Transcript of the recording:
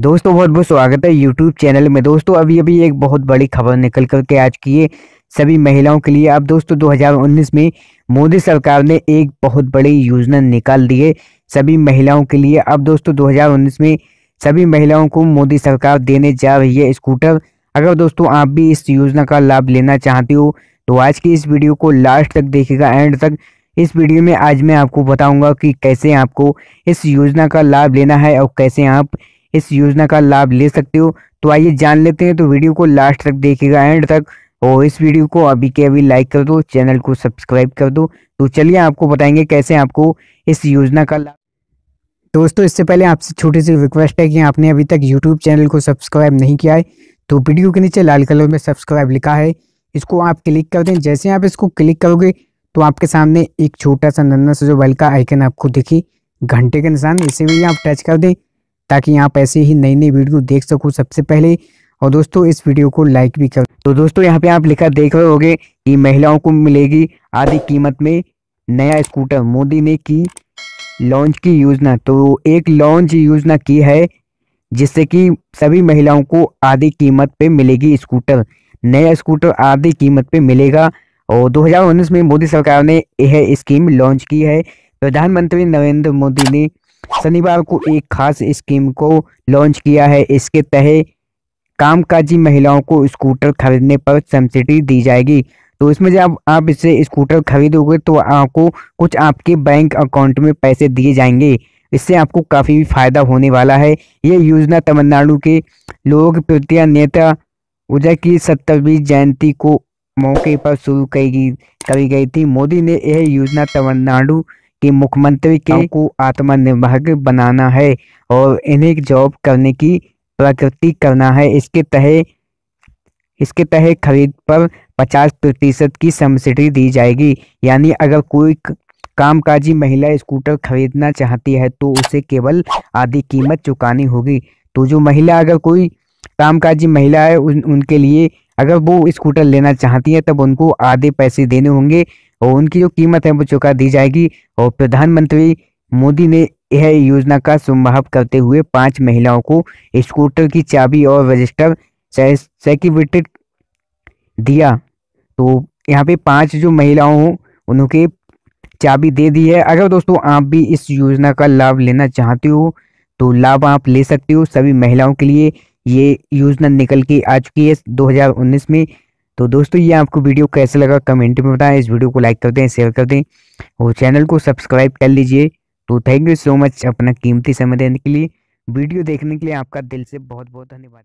दोस्तों बहुत बहुत स्वागत है यूट्यूब चैनल में दोस्तों अभी अभी एक बहुत बड़ी खबर निकल कर के आज की है सभी महिलाओं के लिए अब दोस्तों 2019 में मोदी सरकार ने एक बहुत बड़ी योजना निकाल दी है सभी महिलाओं के लिए अब दोस्तों 2019 में सभी महिलाओं को मोदी सरकार देने जा रही है स्कूटर अगर दोस्तों आप भी इस योजना का लाभ लेना चाहते हो तो आज की इस वीडियो को लास्ट तक देखेगा एंड तक इस वीडियो में आज मैं आपको बताऊँगा कि कैसे आपको इस योजना का लाभ लेना है और कैसे आप इस योजना का लाभ ले सकते हो तो आइए जान लेते हैं तो वीडियो को लास्ट तक देखेगा एंड तक और इस वीडियो को अभी के अभी लाइक कर दो चैनल को सब्सक्राइब कर दो तो चलिए आपको बताएंगे कैसे आपको इस योजना का लाभ दोस्तों इससे पहले आपसे छोटी सी रिक्वेस्ट है कि आपने अभी तक यूट्यूब चैनल को सब्सक्राइब नहीं किया है तो वीडियो के नीचे लाल कलर में सब्सक्राइब लिखा है इसको आप क्लिक कर दें जैसे आप इसको क्लिक करोगे तो आपके सामने एक छोटा सा नन्ना सा जो बल का आइकन आपको दिखी घंटे के निशान इसे भी आप टच कर दें ताकि आप ऐसे ही नई नई वीडियो देख सको सबसे पहले और दोस्तों इस वीडियो को लाइक भी कर तो दोस्तों यहाँ पे आप लिखा देख रहे होगे कि महिलाओं को मिलेगी आधी कीमत में नया स्कूटर मोदी ने की लॉन्च की योजना तो एक लॉन्च योजना की है जिससे कि सभी महिलाओं को आधी कीमत पे मिलेगी स्कूटर नया स्कूटर आधी कीमत पे मिलेगा और 2019 में मोदी सरकार ने यह स्कीम लॉन्च की है प्रधानमंत्री नरेंद्र मोदी ने शनिवार को एक खास स्कीम को लॉन्च किया है इसके तहत कामकाजी महिलाओं को स्कूटर खरीदने पर सब्सिडी दी जाएगी तो इसमें जब आप इसे स्कूटर खरीदोगे तो आपको कुछ आपके बैंक अकाउंट में पैसे दिए जाएंगे इससे आपको काफ़ी फायदा होने वाला है ये योजना तमिलनाडु के लोक प्रिय नेता उदय की सत्तरवीं जयंती को मौके पर शुरू की गई थी मोदी ने यह योजना तमिलनाडु कि मुख्यमंत्री के को आत्मनिर्भर बनाना है और इन्हें जॉब करने की प्रकृति करना है इसके तहत इसके तहत खरीद पर 50 प्रतिशत की सब्सिडी दी जाएगी यानी अगर कोई कामकाजी महिला स्कूटर खरीदना चाहती है तो उसे केवल आधी कीमत चुकानी होगी तो जो महिला अगर कोई कामकाजी महिला है उन, उनके लिए अगर वो स्कूटर लेना चाहती है तब उनको आधे पैसे देने होंगे और उनकी जो कीमत है वो चुका दी जाएगी और प्रधानमंत्री मोदी ने यह योजना का शुभारंभ करते हुए पांच महिलाओं को स्कूटर की चाबी और रजिस्टर सर्टिफिकेट दिया तो यहाँ पे पांच जो महिलाओं उनके चाबी दे दी है अगर दोस्तों आप भी इस योजना का लाभ लेना चाहते हो तो लाभ आप ले सकते हो सभी महिलाओं के लिए ये योजना निकल के आ चुकी है 2019 में तो दोस्तों ये आपको वीडियो कैसे लगा कमेंट में बताएं इस वीडियो को लाइक कर दें शेयर कर दें और चैनल को सब्सक्राइब कर लीजिए तो थैंक यू सो मच अपना कीमती समय देने के लिए वीडियो देखने के लिए आपका दिल से बहुत बहुत धन्यवाद